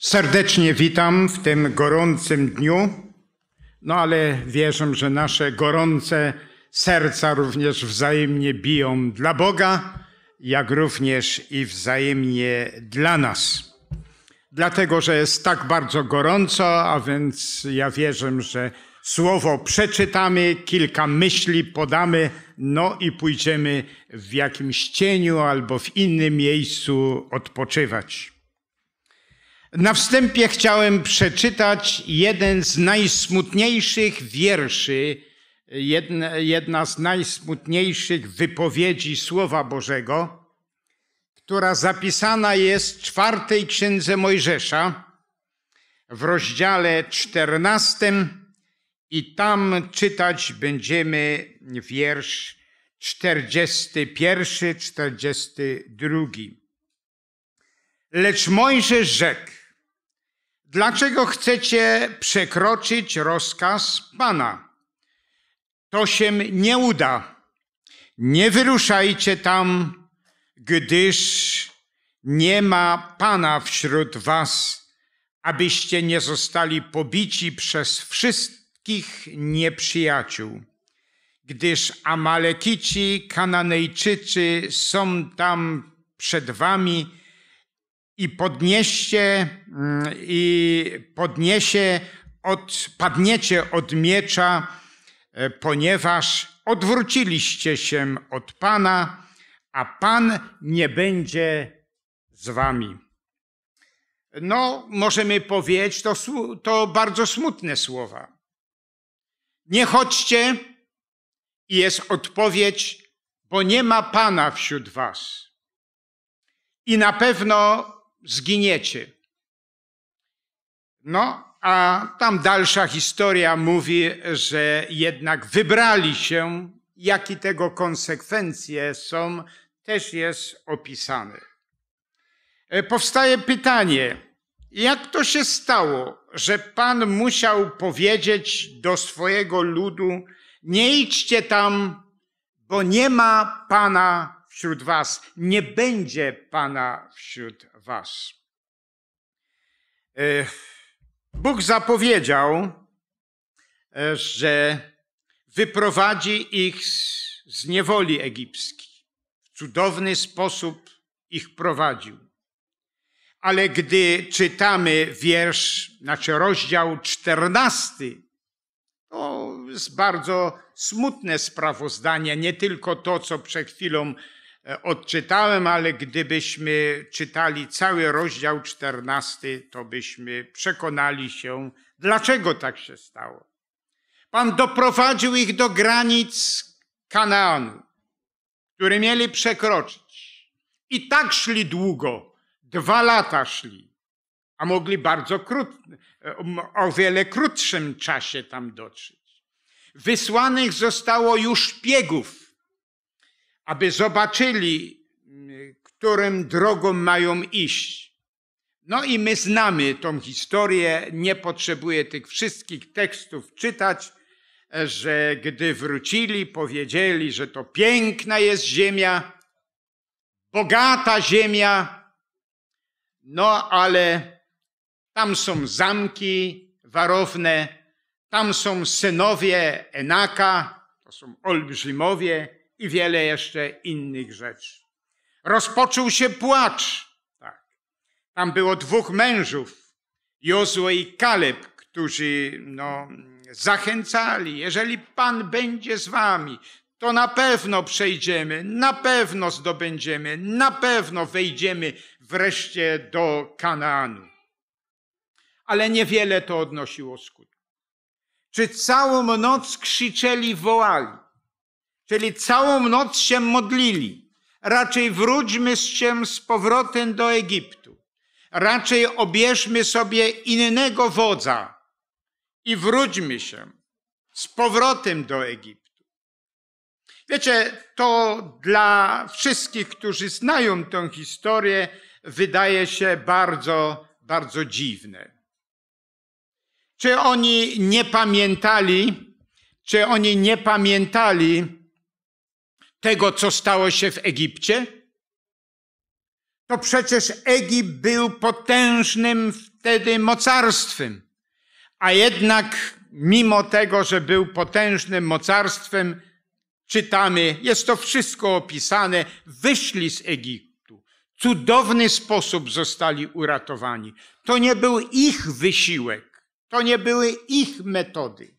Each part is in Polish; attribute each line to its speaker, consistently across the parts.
Speaker 1: Serdecznie witam w tym gorącym dniu, no ale wierzę, że nasze gorące serca również wzajemnie biją dla Boga, jak również i wzajemnie dla nas. Dlatego, że jest tak bardzo gorąco, a więc ja wierzę, że słowo przeczytamy, kilka myśli podamy, no i pójdziemy w jakimś cieniu albo w innym miejscu odpoczywać. Na wstępie chciałem przeczytać jeden z najsmutniejszych wierszy, jedna, jedna z najsmutniejszych wypowiedzi Słowa Bożego, która zapisana jest w czwartej księdze Mojżesza w rozdziale czternastym i tam czytać będziemy wiersz czterdziesty pierwszy, czterdziesty drugi. Lecz Mojżesz rzekł, Dlaczego chcecie przekroczyć rozkaz Pana? To się nie uda. Nie wyruszajcie tam, gdyż nie ma Pana wśród Was, abyście nie zostali pobici przez wszystkich nieprzyjaciół. Gdyż Amalekici, Kananejczycy są tam przed Wami, i podnieście, mm, i podniesie, odpadniecie od miecza, e, ponieważ odwróciliście się od Pana, a Pan nie będzie z wami. No, możemy powiedzieć, to, to bardzo smutne słowa. Nie chodźcie, i jest odpowiedź, bo nie ma Pana wśród was. I na pewno zginiecie. No, a tam dalsza historia mówi, że jednak wybrali się, jakie tego konsekwencje są, też jest opisane. E, powstaje pytanie, jak to się stało, że Pan musiał powiedzieć do swojego ludu, nie idźcie tam, bo nie ma Pana wśród was, nie będzie Pana wśród was. E, Bóg zapowiedział, e, że wyprowadzi ich z niewoli egipskiej. W cudowny sposób ich prowadził. Ale gdy czytamy wiersz, znaczy rozdział czternasty, to jest bardzo smutne sprawozdanie, nie tylko to, co przed chwilą E, odczytałem, ale gdybyśmy czytali cały rozdział 14, to byśmy przekonali się, dlaczego tak się stało. Pan doprowadził ich do granic Kanaanu, które mieli przekroczyć. I tak szli długo, dwa lata szli, a mogli bardzo krótko, e, o wiele krótszym czasie tam dotrzeć. Wysłanych zostało już szpiegów, aby zobaczyli, mm, którym drogą mają iść. No i my znamy tą historię, nie potrzebuję tych wszystkich tekstów czytać, że gdy wrócili, powiedzieli, że to piękna jest ziemia, bogata ziemia, no ale tam są zamki warowne, tam są synowie Enaka, to są olbrzymowie, i wiele jeszcze innych rzeczy. Rozpoczął się płacz. Tak. Tam było dwóch mężów, Jozue i Kaleb, którzy no, zachęcali, jeżeli Pan będzie z wami, to na pewno przejdziemy, na pewno zdobędziemy, na pewno wejdziemy wreszcie do Kanaanu. Ale niewiele to odnosiło skutku. Czy całą noc krzyczeli, wołali? Czyli całą noc się modlili. Raczej wróćmy się z powrotem do Egiptu. Raczej obierzmy sobie innego wodza i wróćmy się z powrotem do Egiptu. Wiecie, to dla wszystkich, którzy znają tę historię, wydaje się bardzo, bardzo dziwne. Czy oni nie pamiętali, czy oni nie pamiętali, tego, co stało się w Egipcie? To przecież Egipt był potężnym wtedy mocarstwem, a jednak mimo tego, że był potężnym mocarstwem, czytamy, jest to wszystko opisane, wyszli z Egiptu. Cudowny sposób zostali uratowani. To nie był ich wysiłek, to nie były ich metody.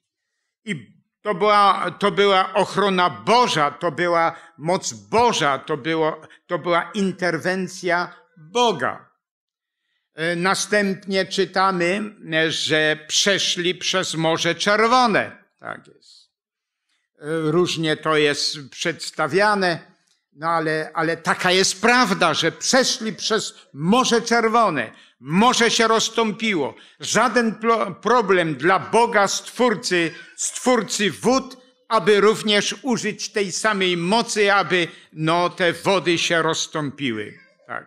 Speaker 1: I to była, to była ochrona Boża, to była moc Boża, to, było, to była interwencja Boga. E, następnie czytamy, e, że przeszli przez Morze Czerwone. Tak jest. E, różnie to jest przedstawiane, no ale, ale taka jest prawda, że przeszli przez Morze Czerwone Morze się rozstąpiło. Żaden problem dla Boga Stwórcy, Stwórcy wód, aby również użyć tej samej mocy, aby no, te wody się rozstąpiły. Tak.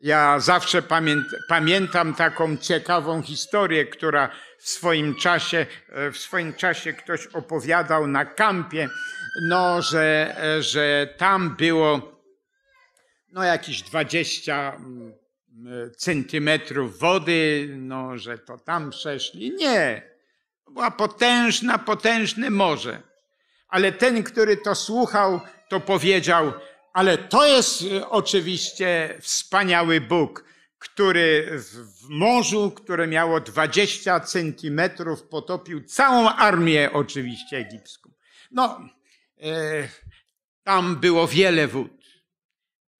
Speaker 1: Ja zawsze pamię pamiętam taką ciekawą historię, która w swoim czasie, e, w swoim czasie ktoś opowiadał na kampie, no, że, e, że tam było no jakieś 20 centymetrów wody, no, że to tam przeszli. Nie. Była potężna, potężne morze. Ale ten, który to słuchał, to powiedział, ale to jest y, oczywiście wspaniały Bóg, który w morzu, które miało 20 centymetrów, potopił całą armię oczywiście egipską. No, e, tam było wiele wód.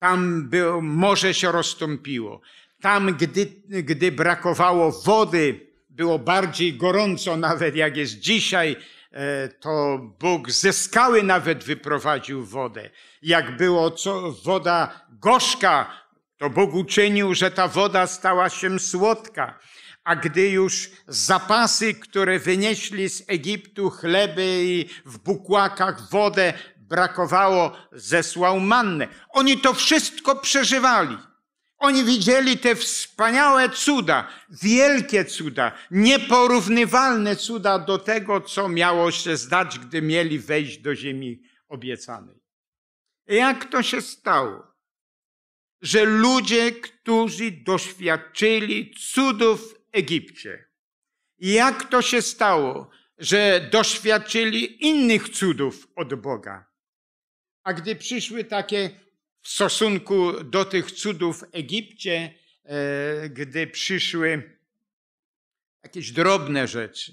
Speaker 1: Tam było, morze się rozstąpiło. Tam, gdy, gdy brakowało wody, było bardziej gorąco nawet jak jest dzisiaj, e, to Bóg ze skały nawet wyprowadził wodę. Jak było co, woda gorzka, to Bóg uczynił, że ta woda stała się słodka. A gdy już zapasy, które wynieśli z Egiptu, chleby i w bukłakach wodę, brakowało, zesłał mannę. Oni to wszystko przeżywali. Oni widzieli te wspaniałe cuda, wielkie cuda, nieporównywalne cuda do tego, co miało się zdać, gdy mieli wejść do ziemi obiecanej. Jak to się stało? Że ludzie, którzy doświadczyli cudów w Egipcie, jak to się stało, że doświadczyli innych cudów od Boga? A gdy przyszły takie w stosunku do tych cudów w Egipcie, e, gdy przyszły jakieś drobne rzeczy,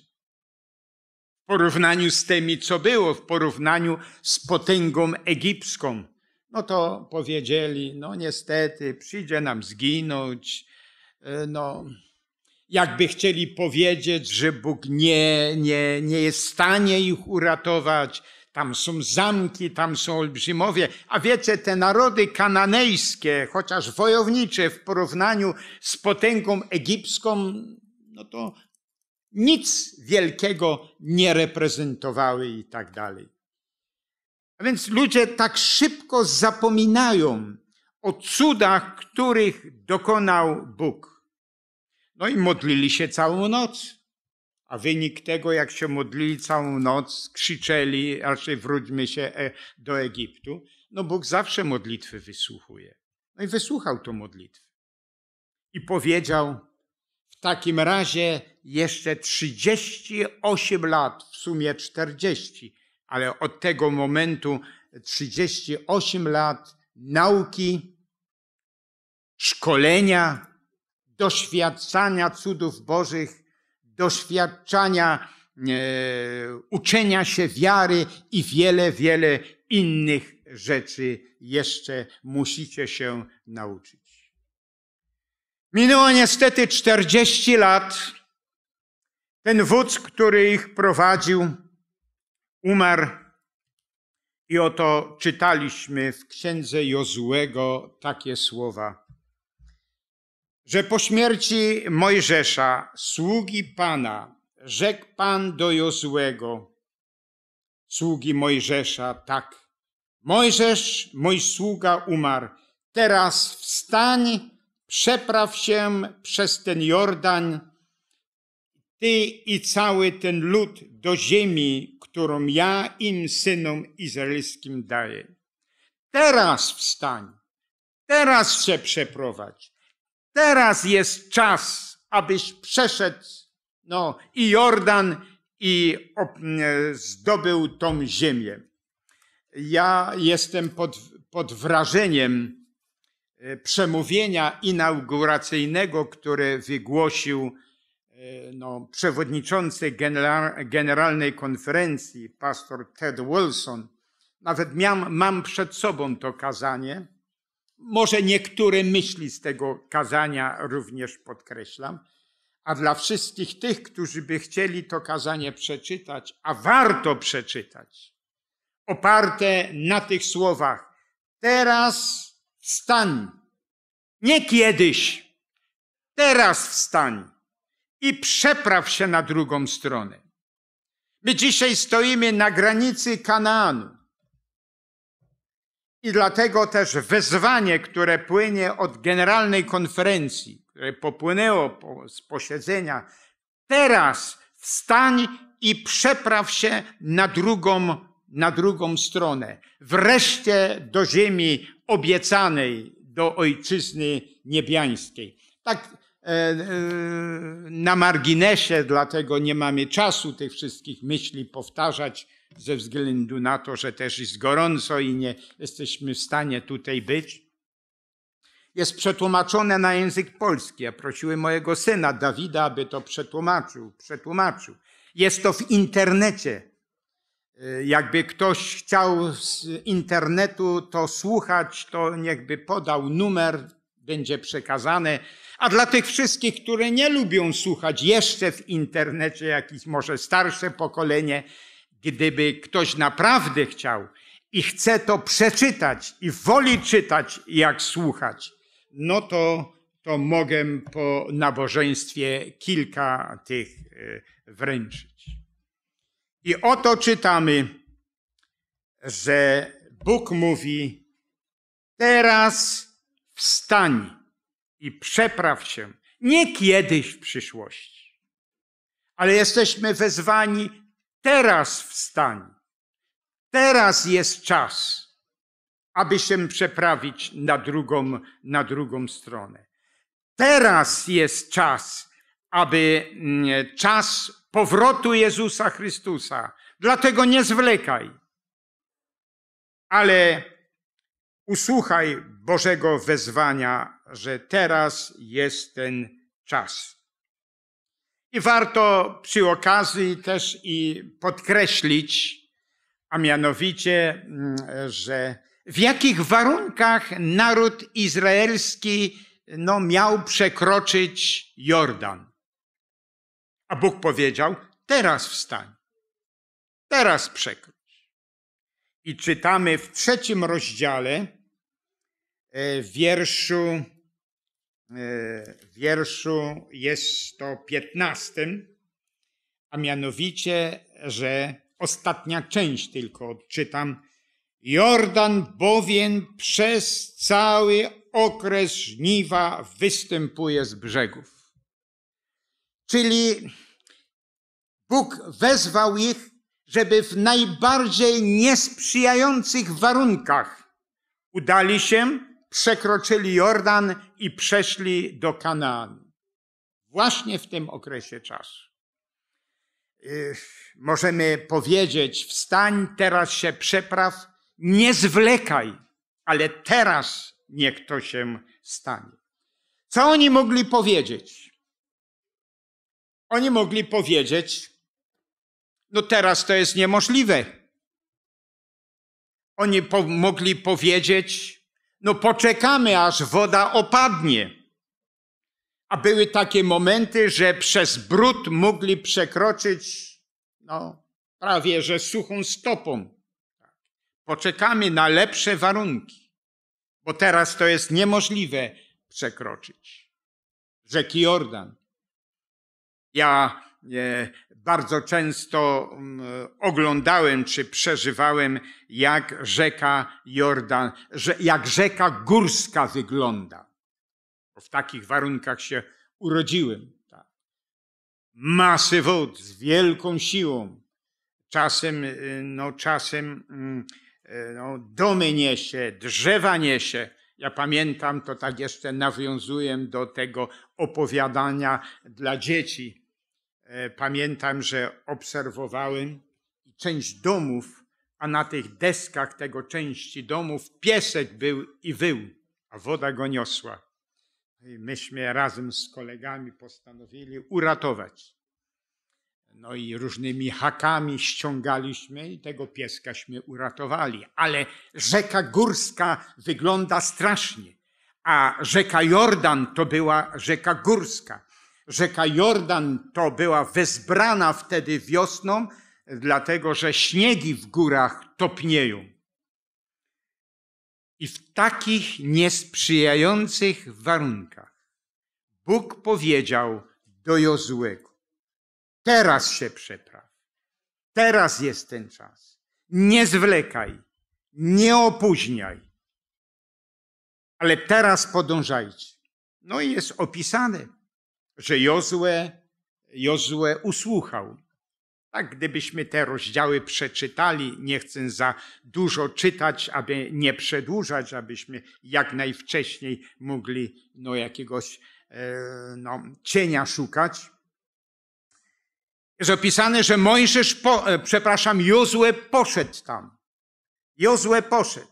Speaker 1: w porównaniu z tymi, co było, w porównaniu z potęgą egipską, no to powiedzieli, no niestety, przyjdzie nam zginąć, e, no jakby chcieli powiedzieć, że Bóg nie, nie, nie jest w stanie ich uratować, tam są zamki, tam są olbrzymowie. A wiecie, te narody kananejskie, chociaż wojownicze w porównaniu z potęgą egipską, no to nic wielkiego nie reprezentowały i tak dalej. A więc ludzie tak szybko zapominają o cudach, których dokonał Bóg. No i modlili się całą noc. A wynik tego, jak się modlili całą noc, krzyczeli, raczej wróćmy się e, do Egiptu. No Bóg zawsze modlitwy wysłuchuje. No i wysłuchał to modlitwy. I powiedział, w takim razie jeszcze 38 lat, w sumie 40, ale od tego momentu 38 lat nauki, szkolenia, doświadczania cudów Bożych doświadczania e, uczenia się wiary i wiele, wiele innych rzeczy jeszcze musicie się nauczyć. Minęło niestety 40 lat. Ten wódz, który ich prowadził, umarł. I oto czytaliśmy w księdze Jozłego takie słowa że po śmierci Mojżesza, sługi Pana, rzekł Pan do Jozłego, sługi Mojżesza, tak. Mojżesz, mój sługa, umarł. Teraz wstań, przepraw się przez ten Jordan, ty i cały ten lud do ziemi, którą ja im, synom izraelskim, daję. Teraz wstań, teraz się przeprowadź Teraz jest czas, abyś przeszedł no, i Jordan i e, zdobył tą ziemię. Ja jestem pod, pod wrażeniem e, przemówienia inauguracyjnego, które wygłosił e, no, przewodniczący Generalnej Konferencji, pastor Ted Wilson. Nawet miał, mam przed sobą to kazanie. Może niektóre myśli z tego kazania również podkreślam. A dla wszystkich tych, którzy by chcieli to kazanie przeczytać, a warto przeczytać, oparte na tych słowach, teraz wstań, nie kiedyś, teraz wstań i przepraw się na drugą stronę. My dzisiaj stoimy na granicy Kanaanu. I dlatego też wezwanie, które płynie od Generalnej Konferencji, które popłynęło po, z posiedzenia, teraz wstań i przepraw się na drugą, na drugą stronę. Wreszcie do ziemi obiecanej, do ojczyzny niebiańskiej. Tak e, e, na marginesie, dlatego nie mamy czasu tych wszystkich myśli powtarzać ze względu na to, że też jest gorąco i nie jesteśmy w stanie tutaj być. Jest przetłumaczone na język polski. Ja prosiłem mojego syna Dawida, aby to przetłumaczył. Przetłumaczył. Jest to w internecie. Y, jakby ktoś chciał z internetu to słuchać, to niechby podał numer, będzie przekazane. A dla tych wszystkich, które nie lubią słuchać jeszcze w internecie, jakieś może starsze pokolenie, Gdyby ktoś naprawdę chciał i chce to przeczytać i woli czytać, jak słuchać, no to, to mogę po nabożeństwie kilka tych e, wręczyć. I oto czytamy, że Bóg mówi: Teraz wstań i przepraw się. Nie kiedyś w przyszłości, ale jesteśmy wezwani Teraz wstań. Teraz jest czas, aby się przeprawić na drugą, na drugą stronę. Teraz jest czas, aby mm, czas powrotu Jezusa Chrystusa. Dlatego nie zwlekaj, ale usłuchaj Bożego wezwania, że teraz jest ten czas. I warto przy okazji też i podkreślić, a mianowicie, mm, że w jakich warunkach naród izraelski no, miał przekroczyć Jordan. A Bóg powiedział: Teraz wstań, teraz przekroć. I czytamy w trzecim rozdziale, w e, wierszu E, wierszu jest to piętnastym, a mianowicie, że ostatnia część tylko odczytam. Jordan bowiem przez cały okres żniwa występuje z brzegów. Czyli Bóg wezwał ich, żeby w najbardziej niesprzyjających warunkach udali się przekroczyli Jordan i przeszli do Kanaanu. Właśnie w tym okresie czasu. Yy, możemy powiedzieć, wstań, teraz się przepraw, nie zwlekaj, ale teraz niech to się stanie. Co oni mogli powiedzieć? Oni mogli powiedzieć, no teraz to jest niemożliwe. Oni po mogli powiedzieć, no poczekamy, aż woda opadnie. A były takie momenty, że przez brud mogli przekroczyć no, prawie że suchą stopą. Poczekamy na lepsze warunki, bo teraz to jest niemożliwe przekroczyć rzeki Jordan. Ja nie bardzo często mm, oglądałem czy przeżywałem, jak rzeka Jordan, jak rzeka górska wygląda. W takich warunkach się urodziłem. Tak. Masy wód z wielką siłą. Czasem, y, no, czasem mm, y, no, domy niesie, drzewa niesie. Ja pamiętam, to tak jeszcze nawiązuję do tego opowiadania dla dzieci E, pamiętam, że obserwowałem część domów, a na tych deskach tego części domów piesek był i wył, a woda go niosła. No I myśmy razem z kolegami postanowili uratować. No i różnymi hakami ściągaliśmy i tego pieskaśmy uratowali. Ale rzeka górska wygląda strasznie, a rzeka Jordan to była rzeka górska. Rzeka Jordan to była wezbrana wtedy wiosną, dlatego że śniegi w górach topnieją. I w takich niesprzyjających warunkach Bóg powiedział do Jozłego: Teraz się przepraw. Teraz jest ten czas. Nie zwlekaj, nie opóźniaj. Ale teraz podążajcie. No i jest opisane że Jozue, Jozue usłuchał. Tak, gdybyśmy te rozdziały przeczytali, nie chcę za dużo czytać, aby nie przedłużać, abyśmy jak najwcześniej mogli no, jakiegoś e, no, cienia szukać. Jest opisane, że Mojżesz, po, e, przepraszam, Jozue poszedł tam. Jozue poszedł.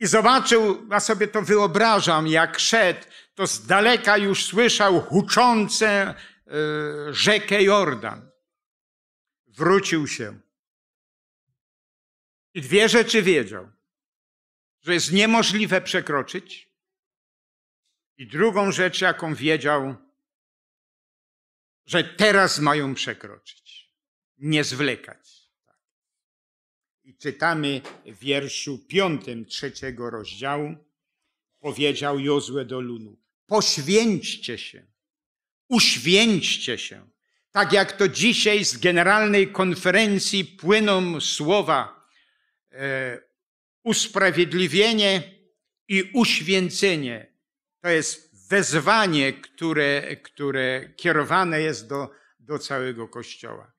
Speaker 1: I zobaczył, a sobie to wyobrażam, jak szedł to z daleka już słyszał huczące e, rzekę Jordan. Wrócił się. I dwie rzeczy wiedział: że jest niemożliwe przekroczyć, i drugą rzecz, jaką wiedział, że teraz mają przekroczyć, nie zwlekać. I czytamy w wierszu piątym trzeciego rozdziału, powiedział Jozue do Lunu poświęćcie się, uświęćcie się. Tak jak to dzisiaj z Generalnej Konferencji płyną słowa e, usprawiedliwienie i uświęcenie. To jest wezwanie, które, które kierowane jest do, do całego Kościoła.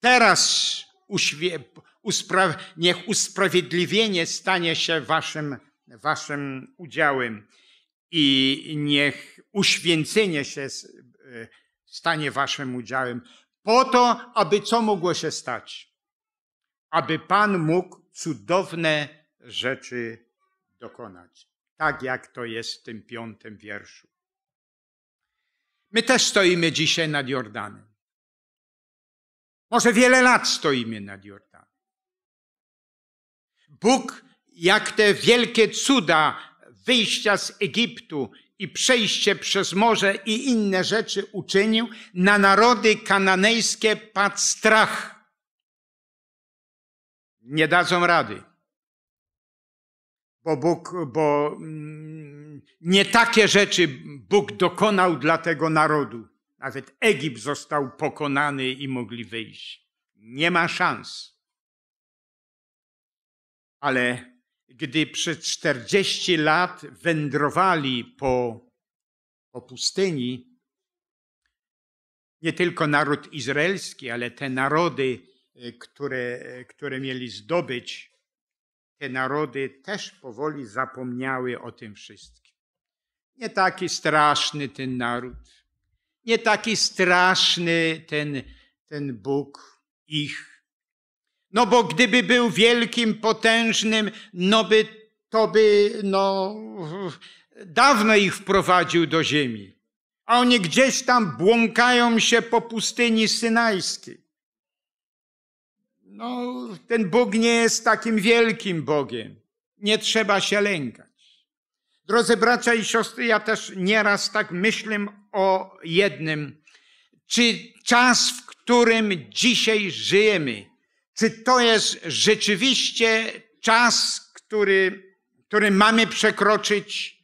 Speaker 1: Teraz uświe, uspra, niech usprawiedliwienie stanie się waszym, waszym udziałem i niech uświęcenie się e, stanie waszym udziałem, po to, aby co mogło się stać? Aby Pan mógł cudowne rzeczy dokonać. Tak jak to jest w tym piątym wierszu. My też stoimy dzisiaj nad Jordanem. Może wiele lat stoimy nad Jordanem. Bóg, jak te wielkie cuda wyjścia z Egiptu i przejście przez morze i inne rzeczy uczynił, na narody kananejskie padł strach. Nie dadzą rady. Bo Bóg, bo mm, nie takie rzeczy Bóg dokonał dla tego narodu. Nawet Egipt został pokonany i mogli wyjść. Nie ma szans. Ale gdy przez 40 lat wędrowali po, po pustyni, nie tylko naród izraelski, ale te narody, e, które, e, które mieli zdobyć, te narody też powoli zapomniały o tym wszystkim. Nie taki straszny ten naród, nie taki straszny ten, ten Bóg ich, no bo gdyby był wielkim, potężnym, no by to by no, dawno ich wprowadził do ziemi. A oni gdzieś tam błąkają się po pustyni synajskiej. No, ten Bóg nie jest takim wielkim Bogiem. Nie trzeba się lękać. Drodzy bracia i siostry, ja też nieraz tak myślę o jednym. Czy czas, w którym dzisiaj żyjemy, czy to jest rzeczywiście czas, który, który mamy przekroczyć.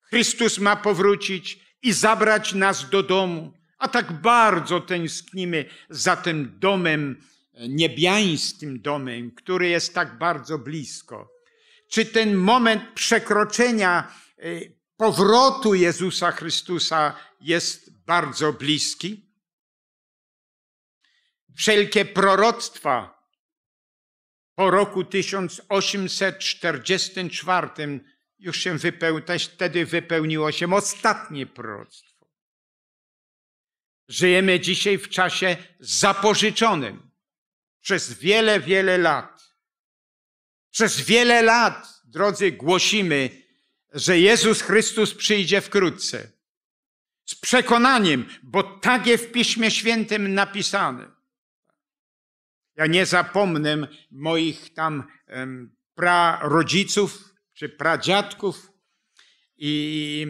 Speaker 1: Chrystus ma powrócić i zabrać nas do domu. A tak bardzo tęsknimy za tym domem, e, niebiańskim domem, który jest tak bardzo blisko. Czy ten moment przekroczenia e, powrotu Jezusa Chrystusa jest bardzo bliski? Wszelkie proroctwa, po roku 1844 już się wypełniło, wtedy wypełniło się ostatnie proroctwo. Żyjemy dzisiaj w czasie zapożyczonym przez wiele, wiele lat. Przez wiele lat, drodzy, głosimy, że Jezus Chrystus przyjdzie wkrótce. Z przekonaniem, bo tak jest w Piśmie Świętym napisane. Ja nie zapomnę moich tam prarodziców czy pradziadków. I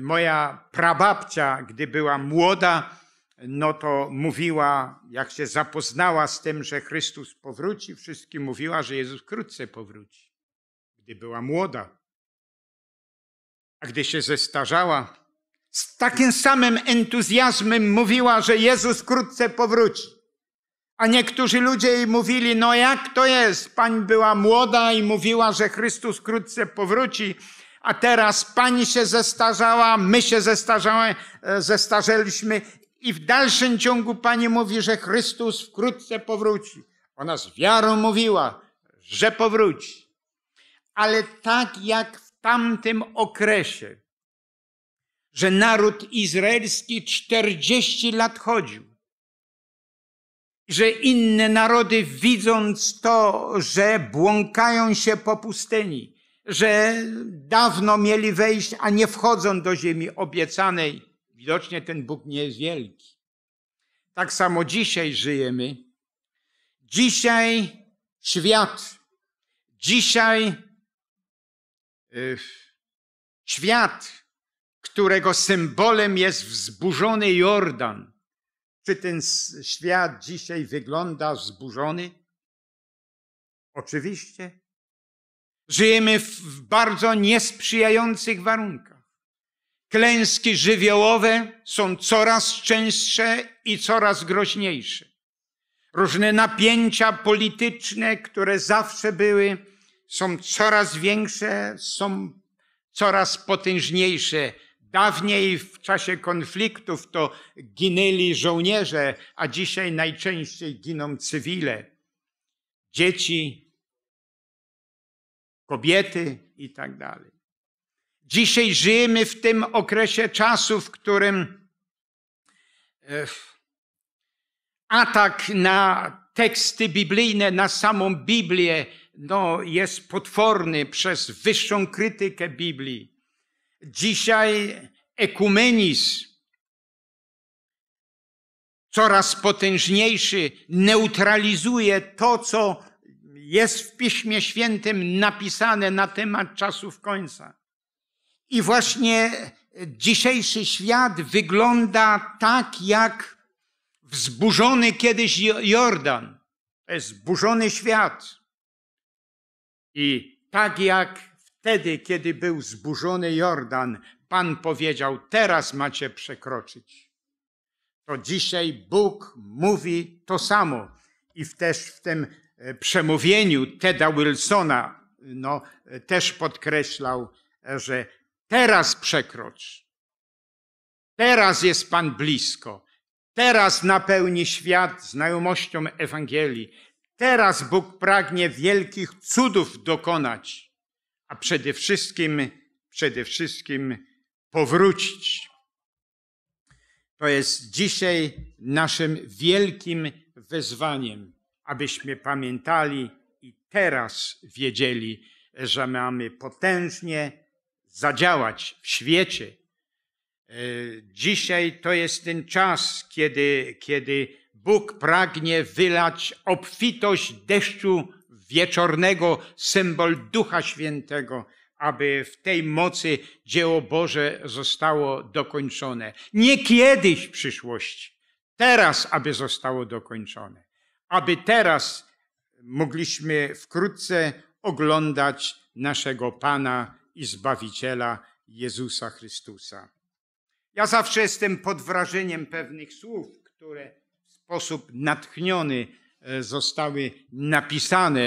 Speaker 1: moja prababcia, gdy była młoda, no to mówiła, jak się zapoznała z tym, że Chrystus powróci, wszystkim mówiła, że Jezus wkrótce powróci, gdy była młoda. A gdy się zestarzała, z takim samym entuzjazmem mówiła, że Jezus wkrótce powróci. A niektórzy ludzie jej mówili, no jak to jest? Pani była młoda i mówiła, że Chrystus wkrótce powróci, a teraz pani się zestarzała, my się zestarzamy, e, zestarzeliśmy i w dalszym ciągu pani mówi, że Chrystus wkrótce powróci. Ona z wiarą mówiła, że powróci. Ale tak jak w tamtym okresie, że naród izraelski 40 lat chodził że inne narody, widząc to, że błąkają się po pustyni, że dawno mieli wejść, a nie wchodzą do ziemi obiecanej, widocznie ten Bóg nie jest wielki. Tak samo dzisiaj żyjemy. Dzisiaj świat, dzisiaj yy, świat, którego symbolem jest wzburzony Jordan, czy ten świat dzisiaj wygląda zburzony? Oczywiście. Żyjemy w bardzo niesprzyjających warunkach. Klęski żywiołowe są coraz częstsze i coraz groźniejsze. Różne napięcia polityczne, które zawsze były, są coraz większe, są coraz potężniejsze Dawniej w czasie konfliktów to ginęli żołnierze, a dzisiaj najczęściej giną cywile, dzieci, kobiety i tak dalej. Dzisiaj żyjemy w tym okresie czasu, w którym e, atak na teksty biblijne, na samą Biblię, no, jest potworny przez wyższą krytykę Biblii Dzisiaj ekumenizm, coraz potężniejszy, neutralizuje to, co jest w Piśmie Świętym napisane na temat czasów końca. I właśnie dzisiejszy świat wygląda tak, jak wzburzony kiedyś Jordan. To jest zburzony świat. I tak jak Wtedy, kiedy był zburzony Jordan, Pan powiedział: Teraz macie przekroczyć. To dzisiaj Bóg mówi to samo. I też w tym e, przemówieniu Teda Wilsona e, no, e, też podkreślał, że teraz przekrocz. Teraz jest Pan blisko. Teraz napełni świat znajomością Ewangelii. Teraz Bóg pragnie wielkich cudów dokonać a przede wszystkim, przede wszystkim powrócić. To jest dzisiaj naszym wielkim wezwaniem, abyśmy pamiętali i teraz wiedzieli, że mamy potężnie zadziałać w świecie. Dzisiaj to jest ten czas, kiedy, kiedy Bóg pragnie wylać obfitość deszczu wieczornego, symbol Ducha Świętego, aby w tej mocy dzieło Boże zostało dokończone. Nie kiedyś w przyszłości, teraz, aby zostało dokończone. Aby teraz mogliśmy wkrótce oglądać naszego Pana i Zbawiciela Jezusa Chrystusa. Ja zawsze jestem pod wrażeniem pewnych słów, które w sposób natchniony E, zostały napisane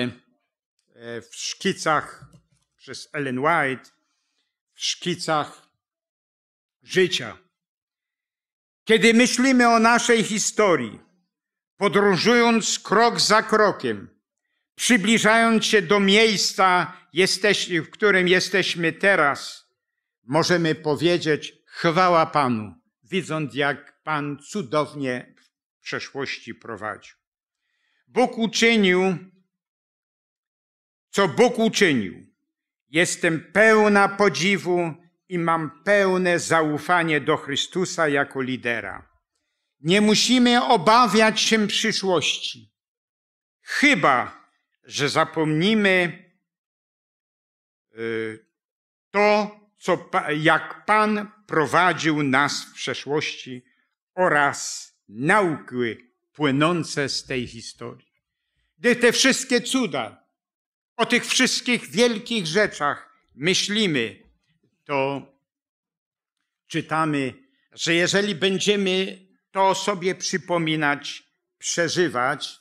Speaker 1: e, w szkicach przez Ellen White, w szkicach życia. Kiedy myślimy o naszej historii, podróżując krok za krokiem, przybliżając się do miejsca, w którym jesteśmy teraz, możemy powiedzieć chwała Panu, widząc jak Pan cudownie w przeszłości prowadził. Bóg uczynił, co Bóg uczynił. Jestem pełna podziwu i mam pełne zaufanie do Chrystusa jako lidera. Nie musimy obawiać się przyszłości, chyba że zapomnimy y, to, co, jak Pan prowadził nas w przeszłości oraz nauki płynące z tej historii. Gdy te wszystkie cuda, o tych wszystkich wielkich rzeczach myślimy, to czytamy, że jeżeli będziemy to sobie przypominać, przeżywać,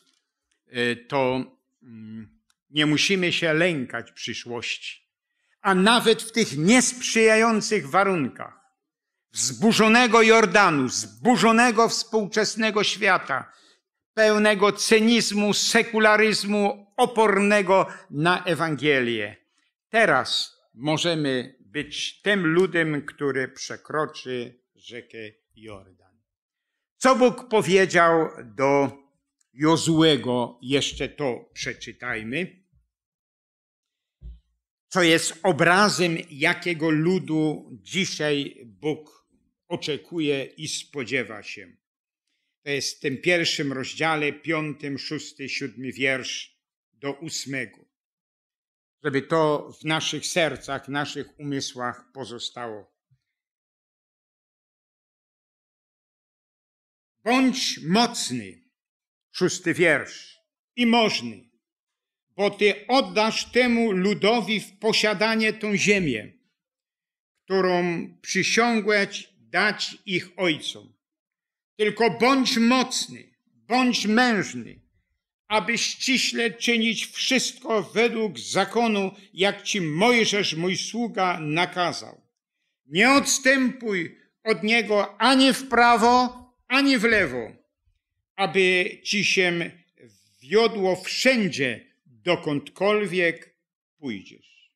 Speaker 1: y, to mm, nie musimy się lękać przyszłości. A nawet w tych niesprzyjających warunkach, zburzonego Jordanu, zburzonego współczesnego świata, pełnego cynizmu, sekularyzmu, opornego na Ewangelię. Teraz możemy być tym ludem, który przekroczy rzekę Jordan. Co Bóg powiedział do Jozłego, jeszcze to przeczytajmy, co jest obrazem, jakiego ludu dzisiaj Bóg oczekuje i spodziewa się to jest w tym pierwszym rozdziale, piątym, szósty, siódmy wiersz do ósmego. Żeby to w naszych sercach, w naszych umysłach pozostało. Bądź mocny, szósty wiersz, i możny, bo ty oddasz temu ludowi w posiadanie tą ziemię, którą przysiągłeś dać ich ojcom tylko bądź mocny, bądź mężny, aby ściśle czynić wszystko według zakonu, jak ci Mojżesz, mój sługa, nakazał. Nie odstępuj od niego ani w prawo, ani w lewo, aby ci się wiodło wszędzie, dokądkolwiek pójdziesz.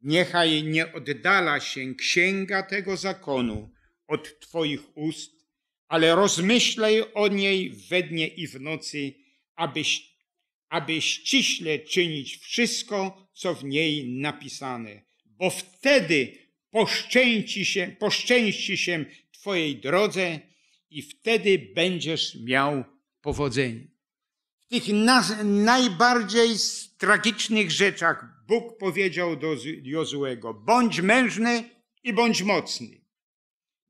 Speaker 1: Niechaj nie oddala się księga tego zakonu od Twoich ust, ale rozmyślaj o niej we dnie i w nocy, aby, aby ściśle czynić wszystko, co w niej napisane, bo wtedy poszczęści się, poszczęści się Twojej drodze i wtedy będziesz miał powodzenie. W tych na, najbardziej tragicznych rzeczach Bóg powiedział do Jozuego: bądź mężny i bądź mocny.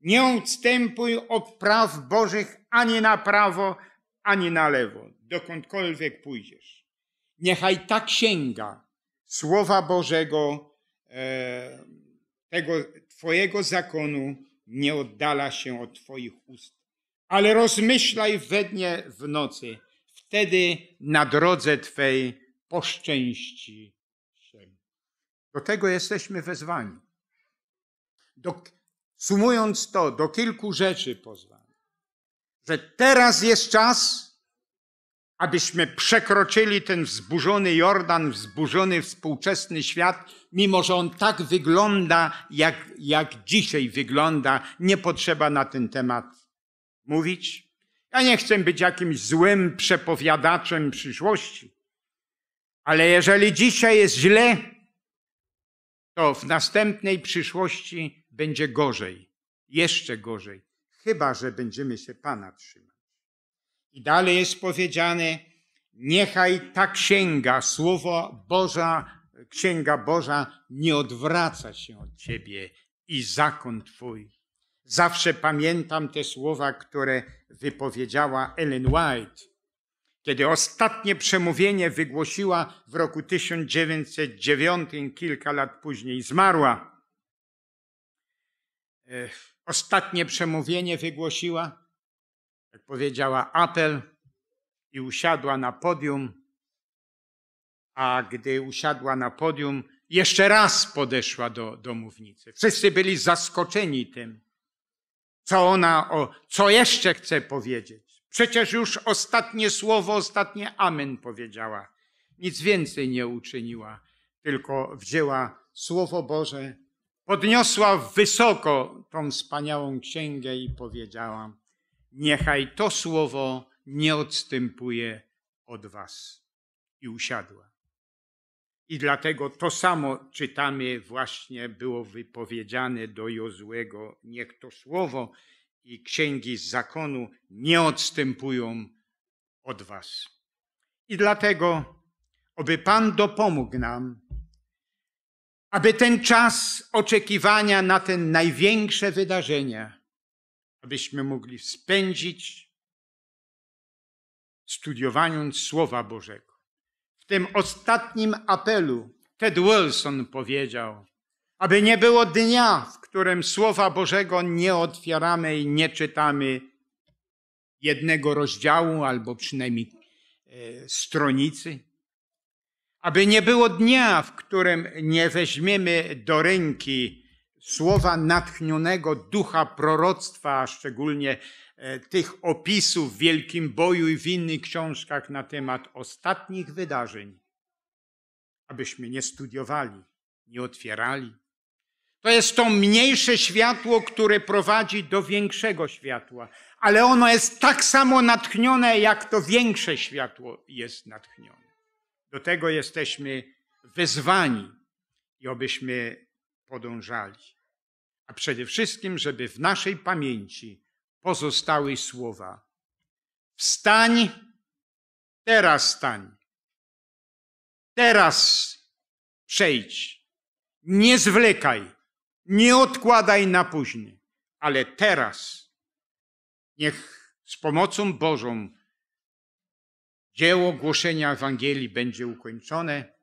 Speaker 1: Nie odstępuj od praw Bożych ani na prawo, ani na lewo, dokądkolwiek pójdziesz. Niechaj ta księga Słowa Bożego, e, tego Twojego zakonu nie oddala się od Twoich ust. Ale rozmyślaj we dnie w nocy, wtedy na drodze Twej poszczęści się. Do tego jesteśmy wezwani. Do Sumując to, do kilku rzeczy pozwalam, że teraz jest czas, abyśmy przekroczyli ten wzburzony Jordan, wzburzony współczesny świat, mimo że on tak wygląda, jak, jak dzisiaj wygląda. Nie potrzeba na ten temat mówić. Ja nie chcę być jakimś złym przepowiadaczem przyszłości, ale jeżeli dzisiaj jest źle, to w następnej przyszłości będzie gorzej, jeszcze gorzej, chyba że będziemy się Pana trzymać. I dalej jest powiedziane, niechaj ta księga, słowo Boża, księga Boża nie odwraca się od Ciebie i zakon Twój. Zawsze pamiętam te słowa, które wypowiedziała Ellen White, kiedy ostatnie przemówienie wygłosiła w roku 1909, kilka lat później zmarła. E, ostatnie przemówienie wygłosiła, jak powiedziała, apel i usiadła na podium. A gdy usiadła na podium, jeszcze raz podeszła do, do mównicy. Wszyscy byli zaskoczeni tym, co ona, o, co jeszcze chce powiedzieć. Przecież już ostatnie słowo, ostatnie amen powiedziała. Nic więcej nie uczyniła, tylko wzięła Słowo Boże Podniosła wysoko tą wspaniałą księgę i powiedziała: Niechaj to słowo nie odstępuje od Was. I usiadła. I dlatego to samo czytamy właśnie było wypowiedziane do Jozłego. Niech to słowo i księgi z zakonu nie odstępują od Was. I dlatego, oby Pan dopomógł nam, aby ten czas oczekiwania na te największe wydarzenia, abyśmy mogli spędzić studiowaniu Słowa Bożego. W tym ostatnim apelu Ted Wilson powiedział, aby nie było dnia, w którym Słowa Bożego nie otwieramy i nie czytamy jednego rozdziału albo przynajmniej e, stronicy aby nie było dnia, w którym nie weźmiemy do ręki słowa natchnionego ducha proroctwa, a szczególnie e, tych opisów w Wielkim Boju i w innych książkach na temat ostatnich wydarzeń, abyśmy nie studiowali, nie otwierali. To jest to mniejsze światło, które prowadzi do większego światła, ale ono jest tak samo natchnione, jak to większe światło jest natchnione. Do tego jesteśmy wezwani i obyśmy podążali. A przede wszystkim, żeby w naszej pamięci pozostały słowa: Wstań, teraz stań, teraz przejdź, nie zwlekaj, nie odkładaj na później, ale teraz. Niech z pomocą Bożą dzieło głoszenia Ewangelii będzie ukończone,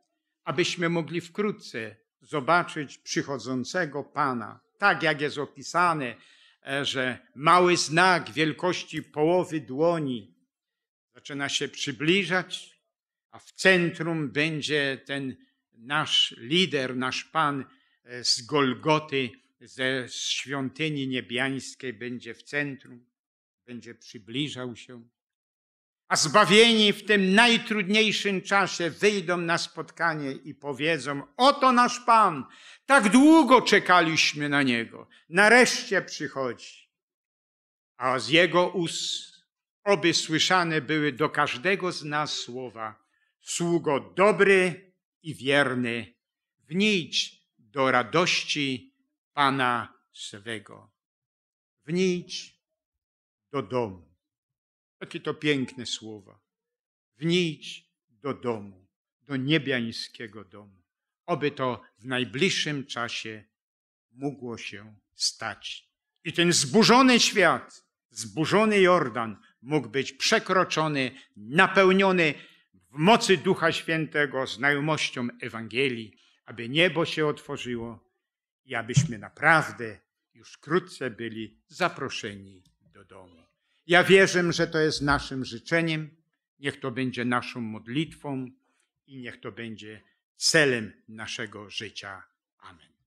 Speaker 1: abyśmy mogli wkrótce zobaczyć przychodzącego Pana, tak jak jest opisane, e, że mały znak wielkości połowy dłoni zaczyna się przybliżać, a w centrum będzie ten nasz lider, nasz Pan e, z Golgoty, ze świątyni niebiańskiej, będzie w centrum, będzie przybliżał się a zbawieni w tym najtrudniejszym czasie wyjdą na spotkanie i powiedzą: Oto nasz Pan, tak długo czekaliśmy na Niego, nareszcie przychodzi. A z Jego ust oby słyszane były do każdego z nas słowa: Sługo dobry i wierny, wnijdź do radości Pana swego, wnijdź do domu. Jakie to piękne słowa. Wnijdź do domu, do niebiańskiego domu. Oby to w najbliższym czasie mogło się stać. I ten zburzony świat, zburzony Jordan mógł być przekroczony, napełniony w mocy Ducha Świętego, znajomością Ewangelii, aby niebo się otworzyło i abyśmy naprawdę już wkrótce byli zaproszeni do domu. Ja wierzę, że to jest naszym życzeniem, niech to będzie naszą modlitwą i niech to będzie celem naszego życia. Amen.